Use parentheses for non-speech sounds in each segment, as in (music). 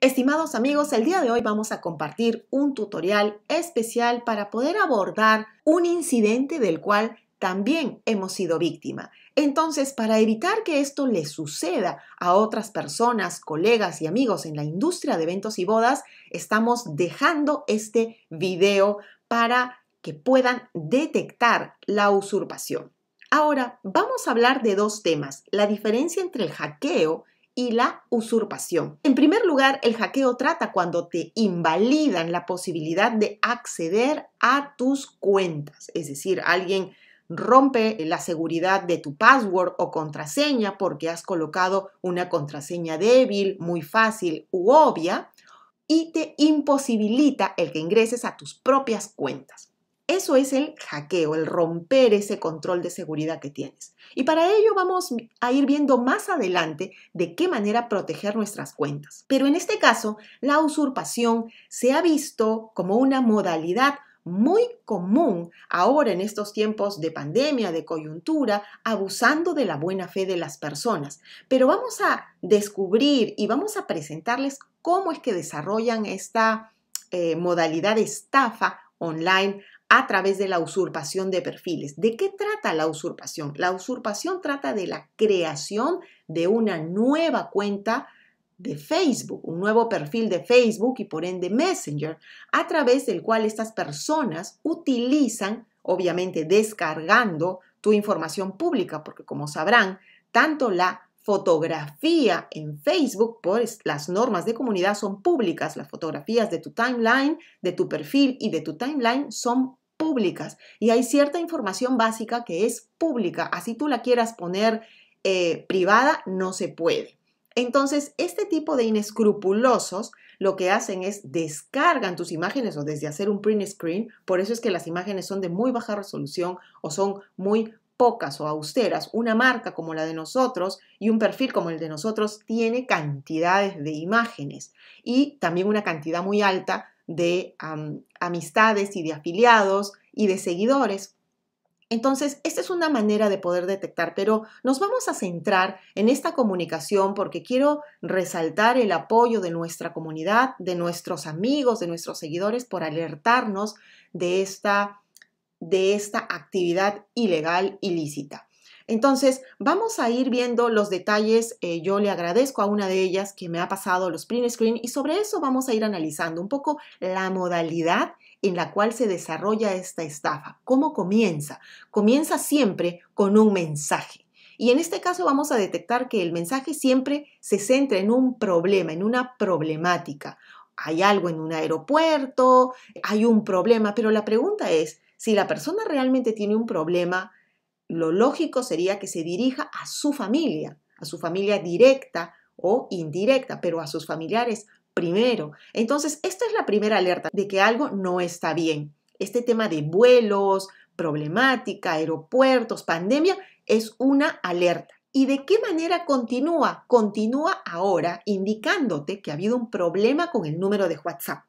Estimados amigos, el día de hoy vamos a compartir un tutorial especial para poder abordar un incidente del cual también hemos sido víctima. Entonces, para evitar que esto le suceda a otras personas, colegas y amigos en la industria de eventos y bodas, estamos dejando este video para que puedan detectar la usurpación. Ahora, vamos a hablar de dos temas, la diferencia entre el hackeo y la usurpación. En primer lugar, el hackeo trata cuando te invalidan la posibilidad de acceder a tus cuentas, es decir, alguien rompe la seguridad de tu password o contraseña porque has colocado una contraseña débil, muy fácil u obvia y te imposibilita el que ingreses a tus propias cuentas. Eso es el hackeo, el romper ese control de seguridad que tienes. Y para ello vamos a ir viendo más adelante de qué manera proteger nuestras cuentas. Pero en este caso, la usurpación se ha visto como una modalidad muy común ahora en estos tiempos de pandemia, de coyuntura, abusando de la buena fe de las personas. Pero vamos a descubrir y vamos a presentarles cómo es que desarrollan esta eh, modalidad de estafa online a través de la usurpación de perfiles. ¿De qué trata la usurpación? La usurpación trata de la creación de una nueva cuenta de Facebook, un nuevo perfil de Facebook y por ende Messenger, a través del cual estas personas utilizan, obviamente descargando tu información pública, porque como sabrán, tanto la fotografía en Facebook, pues las normas de comunidad son públicas, las fotografías de tu timeline, de tu perfil y de tu timeline son públicas y hay cierta información básica que es pública, así tú la quieras poner eh, privada, no se puede. Entonces, este tipo de inescrupulosos lo que hacen es descargan tus imágenes o desde hacer un print screen, por eso es que las imágenes son de muy baja resolución o son muy pocas o austeras, una marca como la de nosotros y un perfil como el de nosotros tiene cantidades de imágenes y también una cantidad muy alta de amistades y de afiliados y de seguidores. Entonces, esta es una manera de poder detectar, pero nos vamos a centrar en esta comunicación porque quiero resaltar el apoyo de nuestra comunidad, de nuestros amigos, de nuestros seguidores por alertarnos de esta de esta actividad ilegal ilícita. Entonces, vamos a ir viendo los detalles. Eh, yo le agradezco a una de ellas que me ha pasado los print screen y sobre eso vamos a ir analizando un poco la modalidad en la cual se desarrolla esta estafa. ¿Cómo comienza? Comienza siempre con un mensaje. Y en este caso vamos a detectar que el mensaje siempre se centra en un problema, en una problemática. Hay algo en un aeropuerto, hay un problema, pero la pregunta es, si la persona realmente tiene un problema, lo lógico sería que se dirija a su familia, a su familia directa o indirecta, pero a sus familiares primero. Entonces, esta es la primera alerta de que algo no está bien. Este tema de vuelos, problemática, aeropuertos, pandemia, es una alerta. ¿Y de qué manera continúa? Continúa ahora indicándote que ha habido un problema con el número de WhatsApp.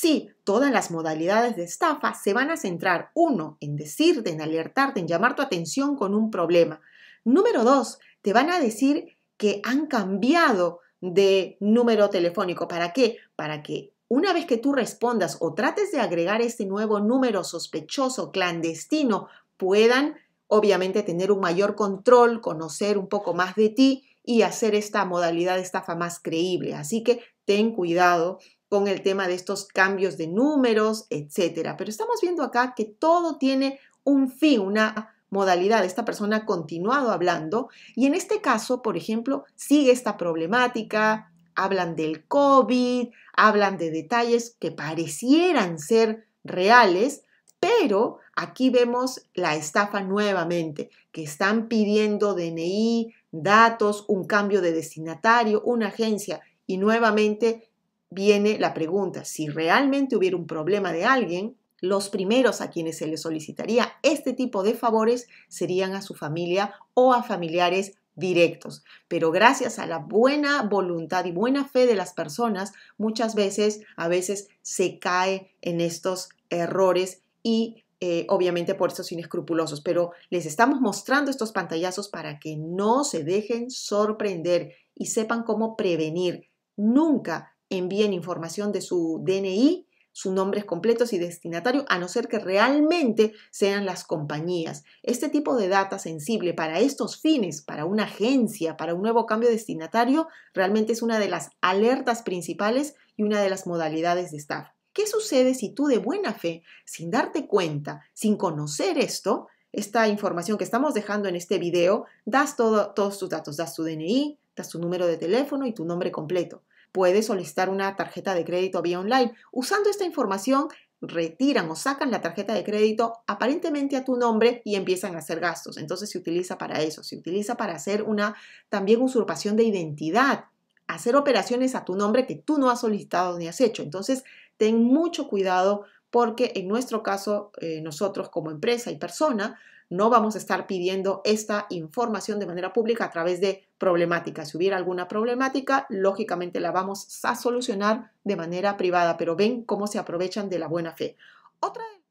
Sí, todas las modalidades de estafa se van a centrar, uno, en decirte, en alertarte, en llamar tu atención con un problema. Número dos, te van a decir que han cambiado de número telefónico. ¿Para qué? Para que una vez que tú respondas o trates de agregar este nuevo número sospechoso, clandestino, puedan obviamente tener un mayor control, conocer un poco más de ti y hacer esta modalidad de estafa más creíble. Así que ten cuidado con el tema de estos cambios de números, etcétera. Pero estamos viendo acá que todo tiene un fin, una modalidad. Esta persona ha continuado hablando y en este caso, por ejemplo, sigue esta problemática, hablan del COVID, hablan de detalles que parecieran ser reales, pero aquí vemos la estafa nuevamente, que están pidiendo DNI, datos, un cambio de destinatario, una agencia y nuevamente viene la pregunta, si realmente hubiera un problema de alguien, los primeros a quienes se le solicitaría este tipo de favores serían a su familia o a familiares directos. Pero gracias a la buena voluntad y buena fe de las personas, muchas veces, a veces se cae en estos errores y eh, obviamente por estos inescrupulosos. Pero les estamos mostrando estos pantallazos para que no se dejen sorprender y sepan cómo prevenir. Nunca envíen información de su DNI, sus nombres completos y destinatario, a no ser que realmente sean las compañías. Este tipo de data sensible para estos fines, para una agencia, para un nuevo cambio destinatario, realmente es una de las alertas principales y una de las modalidades de staff. ¿Qué sucede si tú de buena fe, sin darte cuenta, sin conocer esto, esta información que estamos dejando en este video, das todos tus datos, das tu DNI, das tu número de teléfono y tu nombre completo? Puedes solicitar una tarjeta de crédito vía online. Usando esta información, retiran o sacan la tarjeta de crédito aparentemente a tu nombre y empiezan a hacer gastos. Entonces se utiliza para eso, se utiliza para hacer una también usurpación de identidad, hacer operaciones a tu nombre que tú no has solicitado ni has hecho. Entonces ten mucho cuidado porque en nuestro caso, eh, nosotros como empresa y persona, no vamos a estar pidiendo esta información de manera pública a través de problemáticas. Si hubiera alguna problemática, lógicamente la vamos a solucionar de manera privada, pero ven cómo se aprovechan de la buena fe.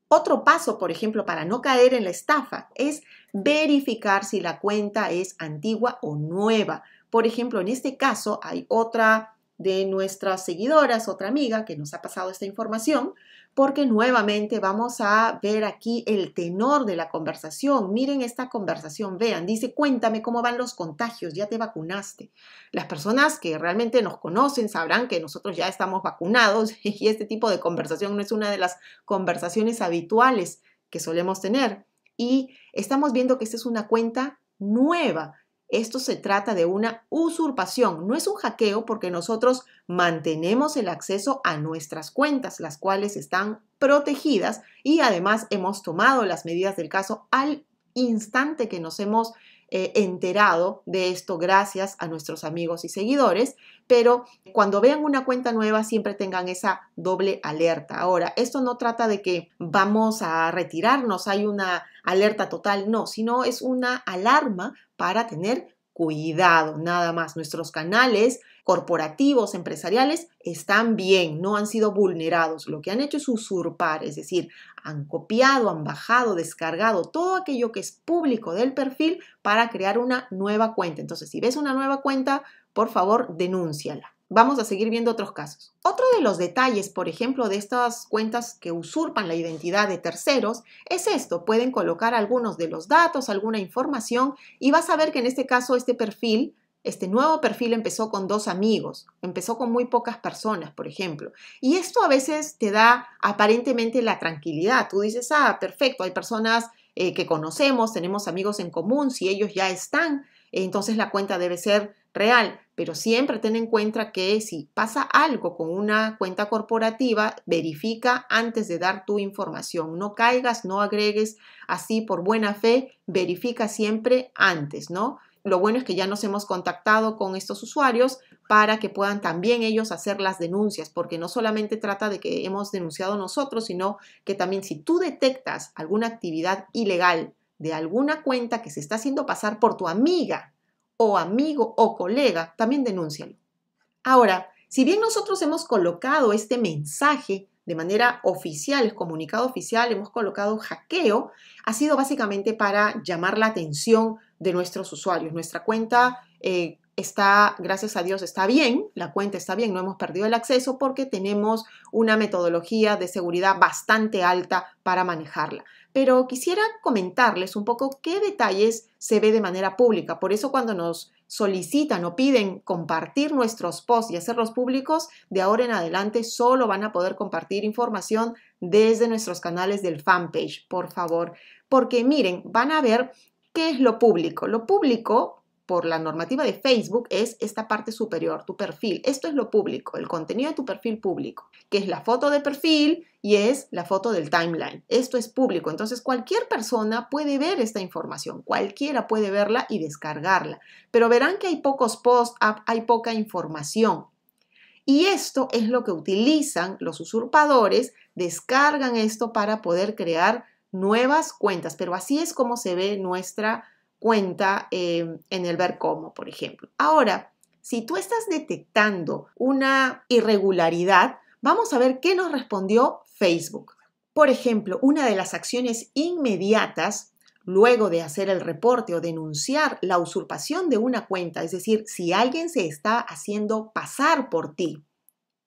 otro paso, por ejemplo, para no caer en la estafa es verificar si la cuenta es antigua o nueva. Por ejemplo, en este caso hay otra de nuestras seguidoras, otra amiga que nos ha pasado esta información, porque nuevamente vamos a ver aquí el tenor de la conversación. Miren esta conversación, vean, dice, cuéntame cómo van los contagios, ya te vacunaste. Las personas que realmente nos conocen sabrán que nosotros ya estamos vacunados (laughs) y este tipo de conversación no es una de las conversaciones habituales que solemos tener. Y estamos viendo que esta es una cuenta nueva esto se trata de una usurpación, no es un hackeo porque nosotros mantenemos el acceso a nuestras cuentas, las cuales están protegidas y además hemos tomado las medidas del caso al instante que nos hemos eh, enterado de esto gracias a nuestros amigos y seguidores, pero cuando vean una cuenta nueva siempre tengan esa doble alerta. Ahora, esto no trata de que vamos a retirarnos, hay una alerta total, no, sino es una alarma para tener cuidado, nada más. Nuestros canales corporativos, empresariales, están bien, no han sido vulnerados. Lo que han hecho es usurpar, es decir, han copiado, han bajado, descargado todo aquello que es público del perfil para crear una nueva cuenta. Entonces, si ves una nueva cuenta, por favor, denúnciala. Vamos a seguir viendo otros casos. Otro de los detalles, por ejemplo, de estas cuentas que usurpan la identidad de terceros es esto. Pueden colocar algunos de los datos, alguna información y vas a ver que en este caso este perfil este nuevo perfil empezó con dos amigos, empezó con muy pocas personas, por ejemplo. Y esto a veces te da aparentemente la tranquilidad. Tú dices, ah, perfecto, hay personas eh, que conocemos, tenemos amigos en común, si ellos ya están, eh, entonces la cuenta debe ser real. Pero siempre ten en cuenta que si pasa algo con una cuenta corporativa, verifica antes de dar tu información. No caigas, no agregues así por buena fe, verifica siempre antes, ¿no? Lo bueno es que ya nos hemos contactado con estos usuarios para que puedan también ellos hacer las denuncias, porque no solamente trata de que hemos denunciado nosotros, sino que también si tú detectas alguna actividad ilegal de alguna cuenta que se está haciendo pasar por tu amiga o amigo o colega, también denúncialo. Ahora, si bien nosotros hemos colocado este mensaje de manera oficial, es comunicado oficial, hemos colocado hackeo, ha sido básicamente para llamar la atención de nuestros usuarios. Nuestra cuenta eh, está, gracias a Dios, está bien, la cuenta está bien, no hemos perdido el acceso porque tenemos una metodología de seguridad bastante alta para manejarla. Pero quisiera comentarles un poco qué detalles se ve de manera pública. Por eso cuando nos solicitan o piden compartir nuestros posts y hacerlos públicos, de ahora en adelante solo van a poder compartir información desde nuestros canales del fanpage, por favor. Porque miren, van a ver ¿Qué es lo público? Lo público, por la normativa de Facebook, es esta parte superior, tu perfil. Esto es lo público, el contenido de tu perfil público, que es la foto de perfil y es la foto del timeline. Esto es público, entonces cualquier persona puede ver esta información, cualquiera puede verla y descargarla, pero verán que hay pocos posts, hay poca información. Y esto es lo que utilizan los usurpadores, descargan esto para poder crear nuevas cuentas, pero así es como se ve nuestra cuenta eh, en el ver cómo, por ejemplo. Ahora, si tú estás detectando una irregularidad, vamos a ver qué nos respondió Facebook. Por ejemplo, una de las acciones inmediatas luego de hacer el reporte o denunciar la usurpación de una cuenta, es decir, si alguien se está haciendo pasar por ti.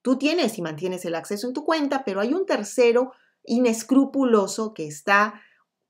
Tú tienes y mantienes el acceso en tu cuenta, pero hay un tercero inescrupuloso que está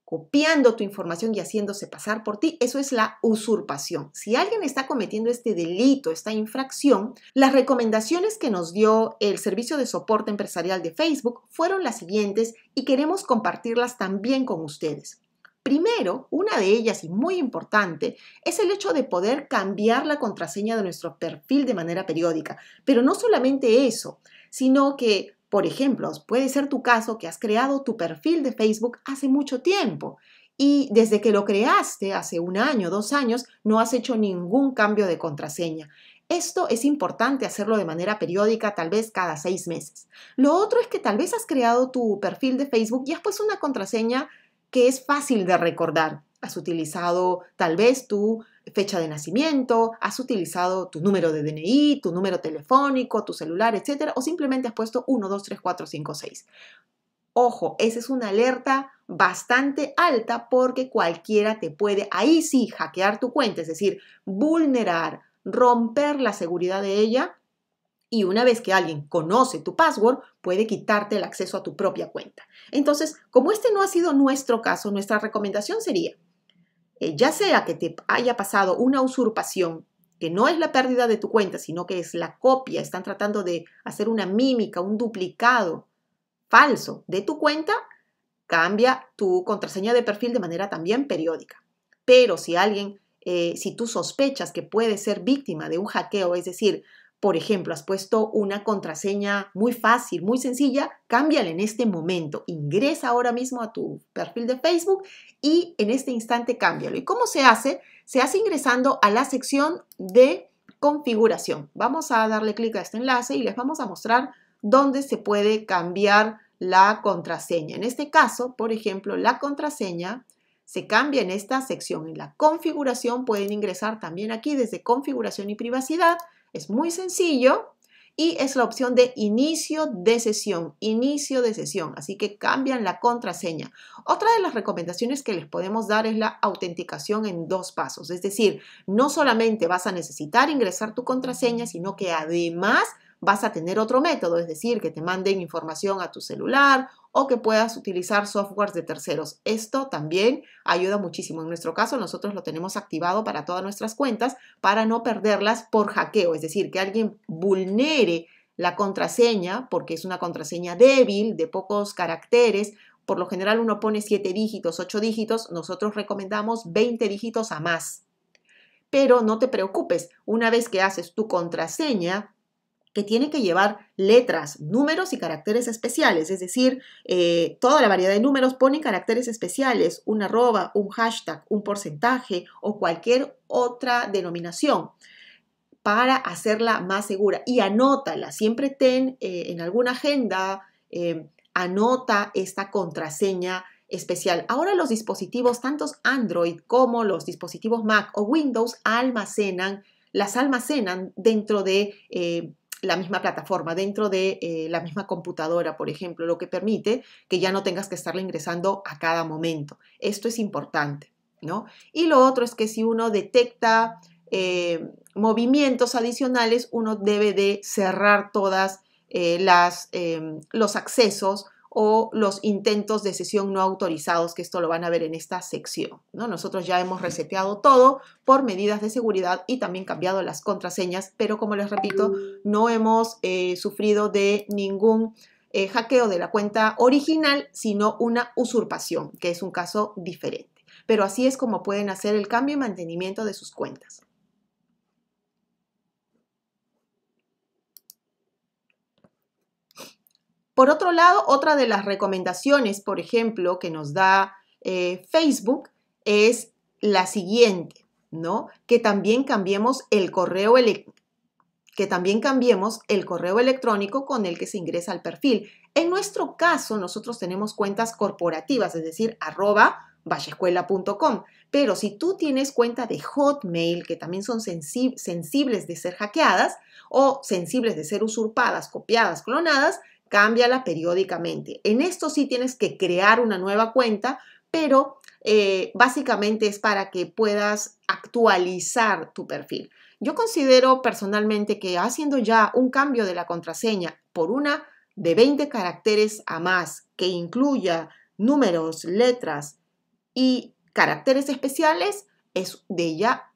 copiando tu información y haciéndose pasar por ti, eso es la usurpación. Si alguien está cometiendo este delito, esta infracción, las recomendaciones que nos dio el servicio de soporte empresarial de Facebook fueron las siguientes y queremos compartirlas también con ustedes. Primero, una de ellas y muy importante, es el hecho de poder cambiar la contraseña de nuestro perfil de manera periódica. Pero no solamente eso, sino que por ejemplo, puede ser tu caso que has creado tu perfil de Facebook hace mucho tiempo y desde que lo creaste hace un año, dos años, no has hecho ningún cambio de contraseña. Esto es importante hacerlo de manera periódica, tal vez cada seis meses. Lo otro es que tal vez has creado tu perfil de Facebook y has puesto una contraseña que es fácil de recordar. Has utilizado tal vez tu fecha de nacimiento, has utilizado tu número de DNI, tu número telefónico, tu celular, etcétera, o simplemente has puesto 1, 2, 3, 4, 5, 6. Ojo, esa es una alerta bastante alta porque cualquiera te puede, ahí sí, hackear tu cuenta, es decir, vulnerar, romper la seguridad de ella y una vez que alguien conoce tu password, puede quitarte el acceso a tu propia cuenta. Entonces, como este no ha sido nuestro caso, nuestra recomendación sería eh, ya sea que te haya pasado una usurpación, que no es la pérdida de tu cuenta, sino que es la copia, están tratando de hacer una mímica, un duplicado falso de tu cuenta, cambia tu contraseña de perfil de manera también periódica. Pero si alguien, eh, si tú sospechas que puede ser víctima de un hackeo, es decir, por ejemplo, has puesto una contraseña muy fácil, muy sencilla, cámbiala en este momento. Ingresa ahora mismo a tu perfil de Facebook y en este instante cámbialo. ¿Y cómo se hace? Se hace ingresando a la sección de configuración. Vamos a darle clic a este enlace y les vamos a mostrar dónde se puede cambiar la contraseña. En este caso, por ejemplo, la contraseña se cambia en esta sección. En la configuración pueden ingresar también aquí desde configuración y privacidad es muy sencillo y es la opción de inicio de sesión, inicio de sesión, así que cambian la contraseña. Otra de las recomendaciones que les podemos dar es la autenticación en dos pasos, es decir, no solamente vas a necesitar ingresar tu contraseña, sino que además vas a tener otro método, es decir, que te manden información a tu celular o que puedas utilizar softwares de terceros. Esto también ayuda muchísimo. En nuestro caso, nosotros lo tenemos activado para todas nuestras cuentas para no perderlas por hackeo, es decir, que alguien vulnere la contraseña, porque es una contraseña débil, de pocos caracteres, por lo general uno pone 7 dígitos, 8 dígitos, nosotros recomendamos 20 dígitos a más. Pero no te preocupes, una vez que haces tu contraseña, que tiene que llevar letras, números y caracteres especiales, es decir, eh, toda la variedad de números pone caracteres especiales, una arroba, un hashtag, un porcentaje o cualquier otra denominación para hacerla más segura. Y anótala, siempre ten eh, en alguna agenda, eh, anota esta contraseña especial. Ahora los dispositivos, tantos Android como los dispositivos Mac o Windows, almacenan, las almacenan dentro de la misma plataforma, dentro de eh, la misma computadora, por ejemplo, lo que permite que ya no tengas que estarle ingresando a cada momento. Esto es importante, ¿no? Y lo otro es que si uno detecta eh, movimientos adicionales, uno debe de cerrar todas eh, las, em, los accesos o los intentos de sesión no autorizados, que esto lo van a ver en esta sección. Nosotros ya hemos reseteado todo por medidas de seguridad y también cambiado las contraseñas, pero como les repito, no hemos eh, sufrido de ningún eh, hackeo de la cuenta original, sino una usurpación, que es un caso diferente. Pero así es como pueden hacer el cambio y mantenimiento de sus cuentas. Por otro lado, otra de las recomendaciones, por ejemplo, que nos da eh, Facebook es la siguiente, ¿no? Que también cambiemos el correo que también cambiemos el correo electrónico con el que se ingresa al perfil. En nuestro caso, nosotros tenemos cuentas corporativas, es decir, arroba valleescuela.com. Pero si tú tienes cuenta de Hotmail, que también son sensibles de ser hackeadas o sensibles de ser usurpadas, copiadas, clonadas, cámbiala periódicamente. En esto sí tienes que crear una nueva cuenta, pero eh, básicamente es para que puedas actualizar tu perfil. Yo considero personalmente que haciendo ya un cambio de la contraseña por una de 20 caracteres a más que incluya números, letras y caracteres especiales es de ya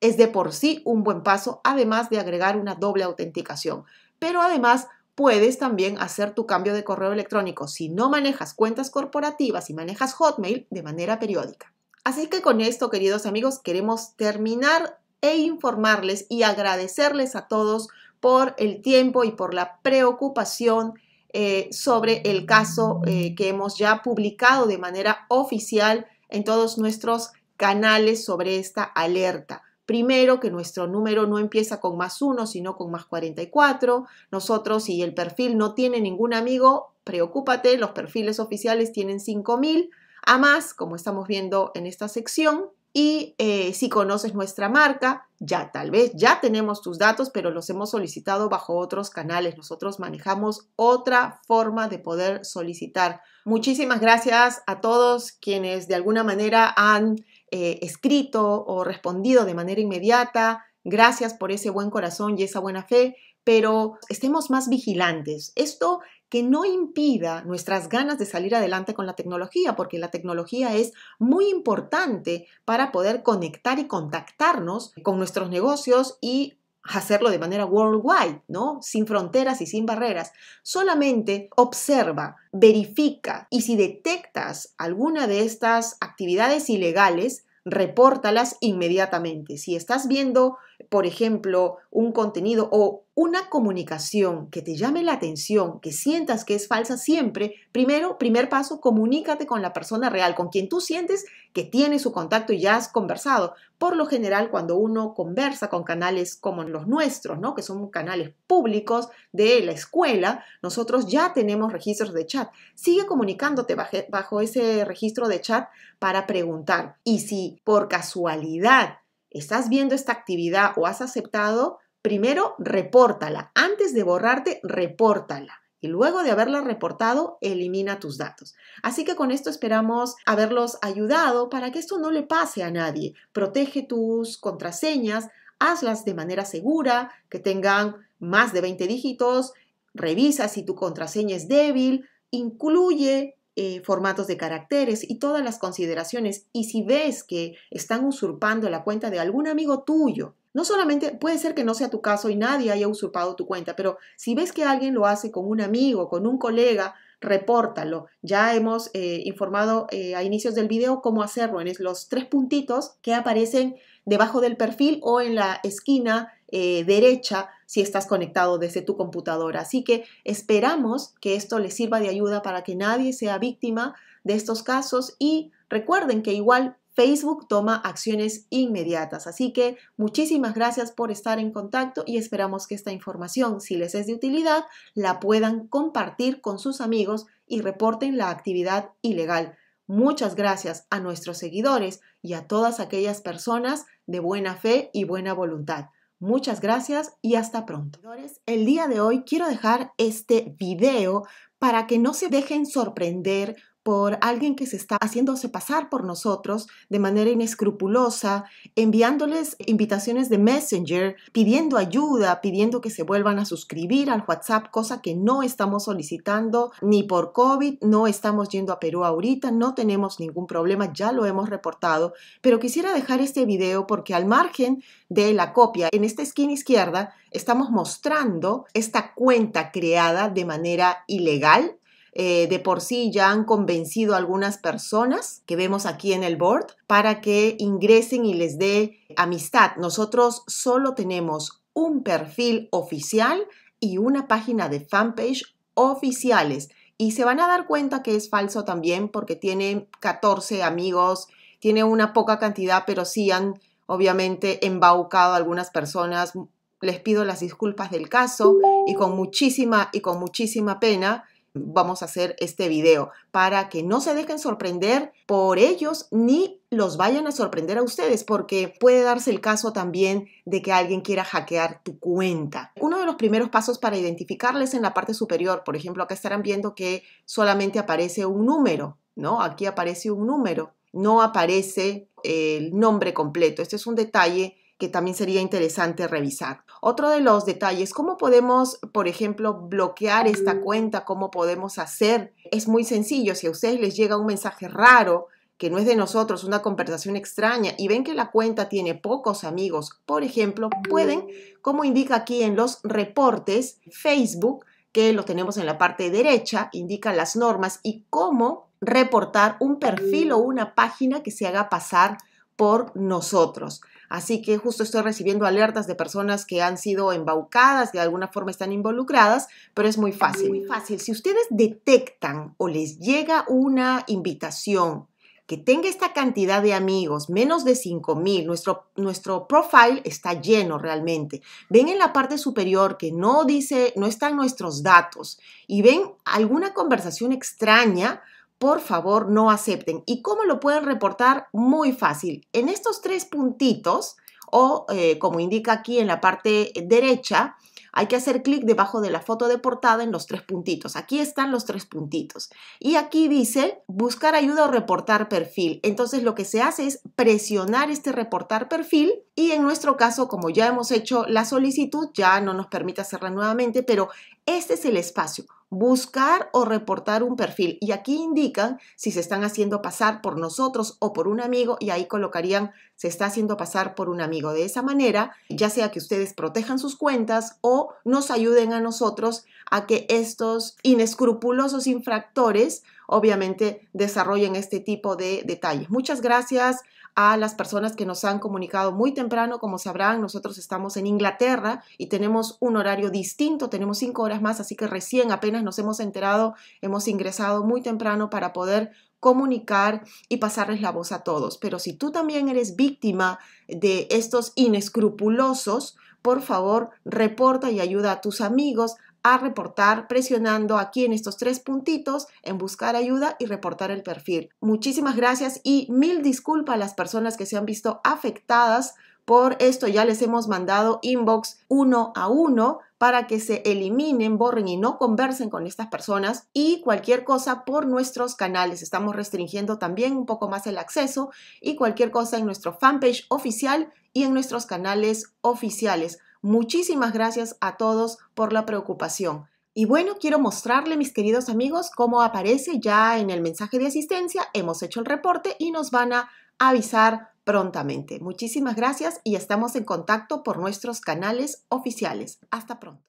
es de por sí un buen paso, además de agregar una doble autenticación. Pero además puedes también hacer tu cambio de correo electrónico si no manejas cuentas corporativas y manejas Hotmail de manera periódica. Así que con esto, queridos amigos, queremos terminar e informarles y agradecerles a todos por el tiempo y por la preocupación eh, sobre el caso eh, que hemos ya publicado de manera oficial en todos nuestros canales sobre esta alerta. Primero, que nuestro número no empieza con más uno, sino con más 44. Nosotros, si el perfil no tiene ningún amigo, preocúpate, los perfiles oficiales tienen 5000 a más, como estamos viendo en esta sección. Y eh, si conoces nuestra marca, ya tal vez ya tenemos tus datos, pero los hemos solicitado bajo otros canales. Nosotros manejamos otra forma de poder solicitar. Muchísimas gracias a todos quienes de alguna manera han eh, escrito o respondido de manera inmediata, gracias por ese buen corazón y esa buena fe, pero estemos más vigilantes. Esto que no impida nuestras ganas de salir adelante con la tecnología, porque la tecnología es muy importante para poder conectar y contactarnos con nuestros negocios y hacerlo de manera worldwide, ¿no? Sin fronteras y sin barreras. Solamente observa, verifica y si detectas alguna de estas actividades ilegales, repórtalas inmediatamente. Si estás viendo por ejemplo, un contenido o una comunicación que te llame la atención, que sientas que es falsa siempre, primero, primer paso, comunícate con la persona real, con quien tú sientes que tiene su contacto y ya has conversado. Por lo general, cuando uno conversa con canales como los nuestros, ¿no? que son canales públicos de la escuela, nosotros ya tenemos registros de chat. Sigue comunicándote bajo ese registro de chat para preguntar. Y si por casualidad estás viendo esta actividad o has aceptado, primero repórtala. Antes de borrarte, repórtala. Y luego de haberla reportado, elimina tus datos. Así que con esto esperamos haberlos ayudado para que esto no le pase a nadie. Protege tus contraseñas, hazlas de manera segura, que tengan más de 20 dígitos, revisa si tu contraseña es débil, incluye eh, formatos de caracteres y todas las consideraciones. Y si ves que están usurpando la cuenta de algún amigo tuyo, no solamente puede ser que no sea tu caso y nadie haya usurpado tu cuenta, pero si ves que alguien lo hace con un amigo, con un colega, repórtalo. Ya hemos eh, informado eh, a inicios del video cómo hacerlo en los tres puntitos que aparecen debajo del perfil o en la esquina eh, derecha si estás conectado desde tu computadora. Así que esperamos que esto les sirva de ayuda para que nadie sea víctima de estos casos y recuerden que igual Facebook toma acciones inmediatas. Así que muchísimas gracias por estar en contacto y esperamos que esta información, si les es de utilidad, la puedan compartir con sus amigos y reporten la actividad ilegal. Muchas gracias a nuestros seguidores y a todas aquellas personas de buena fe y buena voluntad. Muchas gracias y hasta pronto. El día de hoy quiero dejar este video para que no se dejen sorprender por alguien que se está haciéndose pasar por nosotros de manera inescrupulosa, enviándoles invitaciones de Messenger, pidiendo ayuda, pidiendo que se vuelvan a suscribir al WhatsApp, cosa que no estamos solicitando ni por COVID, no estamos yendo a Perú ahorita, no tenemos ningún problema, ya lo hemos reportado, pero quisiera dejar este video porque al margen de la copia, en esta esquina izquierda estamos mostrando esta cuenta creada de manera ilegal eh, de por sí ya han convencido a algunas personas que vemos aquí en el board para que ingresen y les dé amistad. Nosotros solo tenemos un perfil oficial y una página de fanpage oficiales. Y se van a dar cuenta que es falso también porque tiene 14 amigos, tiene una poca cantidad, pero sí han obviamente embaucado a algunas personas. Les pido las disculpas del caso y con muchísima y con muchísima pena vamos a hacer este video para que no se dejen sorprender por ellos ni los vayan a sorprender a ustedes porque puede darse el caso también de que alguien quiera hackear tu cuenta. Uno de los primeros pasos para identificarles en la parte superior, por ejemplo, acá estarán viendo que solamente aparece un número, ¿no? Aquí aparece un número, no aparece el nombre completo. Este es un detalle que también sería interesante revisar. Otro de los detalles, ¿cómo podemos, por ejemplo, bloquear esta cuenta? ¿Cómo podemos hacer? Es muy sencillo, si a ustedes les llega un mensaje raro, que no es de nosotros, una conversación extraña, y ven que la cuenta tiene pocos amigos, por ejemplo, pueden, como indica aquí en los reportes, Facebook, que lo tenemos en la parte derecha, indica las normas y cómo reportar un perfil o una página que se haga pasar por nosotros. Así que justo estoy recibiendo alertas de personas que han sido embaucadas, de alguna forma están involucradas, pero es muy fácil. Muy fácil. Si ustedes detectan o les llega una invitación que tenga esta cantidad de amigos, menos de 5000, nuestro, nuestro profile está lleno realmente. Ven en la parte superior que no dice, no están nuestros datos y ven alguna conversación extraña, por favor no acepten. ¿Y cómo lo pueden reportar? Muy fácil. En estos tres puntitos, o eh, como indica aquí en la parte derecha, hay que hacer clic debajo de la foto de portada en los tres puntitos. Aquí están los tres puntitos. Y aquí dice buscar ayuda o reportar perfil. Entonces lo que se hace es presionar este reportar perfil y en nuestro caso, como ya hemos hecho la solicitud, ya no nos permite hacerla nuevamente, pero este es el espacio, buscar o reportar un perfil. Y aquí indican si se están haciendo pasar por nosotros o por un amigo y ahí colocarían se está haciendo pasar por un amigo. De esa manera, ya sea que ustedes protejan sus cuentas o nos ayuden a nosotros a que estos inescrupulosos infractores obviamente desarrollen este tipo de detalles. Muchas gracias a las personas que nos han comunicado muy temprano. Como sabrán, nosotros estamos en Inglaterra y tenemos un horario distinto, tenemos cinco horas más, así que recién apenas nos hemos enterado, hemos ingresado muy temprano para poder comunicar y pasarles la voz a todos. Pero si tú también eres víctima de estos inescrupulosos, por favor, reporta y ayuda a tus amigos, a reportar presionando aquí en estos tres puntitos en buscar ayuda y reportar el perfil. Muchísimas gracias y mil disculpas a las personas que se han visto afectadas por esto. Ya les hemos mandado inbox uno a uno para que se eliminen, borren y no conversen con estas personas y cualquier cosa por nuestros canales. Estamos restringiendo también un poco más el acceso y cualquier cosa en nuestro fanpage oficial y en nuestros canales oficiales. Muchísimas gracias a todos por la preocupación. Y bueno, quiero mostrarle, mis queridos amigos, cómo aparece ya en el mensaje de asistencia. Hemos hecho el reporte y nos van a avisar prontamente. Muchísimas gracias y estamos en contacto por nuestros canales oficiales. Hasta pronto.